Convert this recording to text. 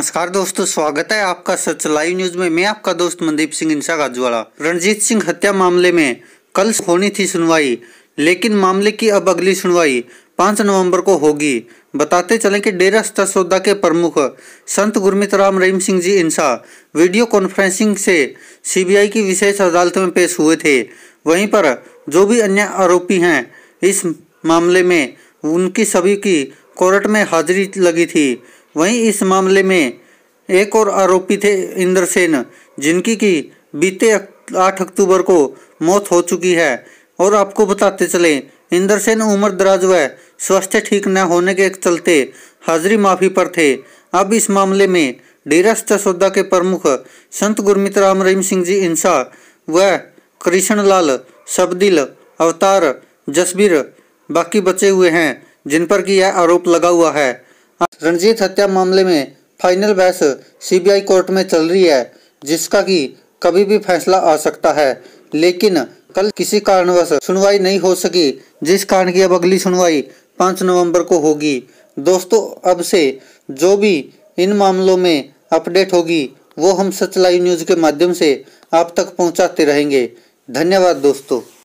नमस्कार दोस्तों स्वागत है आपका सच लाइव न्यूज में मैं आपका दोस्त मनदीप सिंह इंसा गाजवाड़ा रणजीत सिंह हत्या मामले में कल होनी थी सुनवाई लेकिन मामले की अब अगली सुनवाई 5 नवंबर को होगी बताते चलें कि डेरा स्तर सौदा के प्रमुख संत गुरमित राम रहीम सिंह जी इंसा वीडियो कॉन्फ्रेंसिंग से सीबीआई की विशेष अदालत में पेश हुए थे वहीं पर जो भी अन्य आरोपी हैं इस मामले में उनकी सभी की कोर्ट में हाजिरी लगी थी वहीं इस मामले में एक और आरोपी थे इंद्र सेन जिनकी की बीते आठ अक्टूबर को मौत हो चुकी है और आपको बताते चले इंद्र सेन उम्र दराज व स्वास्थ्य ठीक न होने के चलते हाजिरी माफी पर थे अब इस मामले में डेरा सौदा के प्रमुख संत गुरमित राम रहीम सिंह जी इंसा व कृष्ण लाल सबदिल अवतार जसबीर बाकी बचे हुए हैं जिन पर कि यह आरोप लगा हुआ है रणजीत हत्या मामले में फाइनल बहस सीबीआई कोर्ट में चल रही है जिसका कि कभी भी फैसला आ सकता है लेकिन कल किसी कारणवश सुनवाई नहीं हो सकी जिस कारण की अब अगली सुनवाई 5 नवंबर को होगी दोस्तों अब से जो भी इन मामलों में अपडेट होगी वो हम सच लाइव न्यूज़ के माध्यम से आप तक पहुंचाते रहेंगे धन्यवाद दोस्तों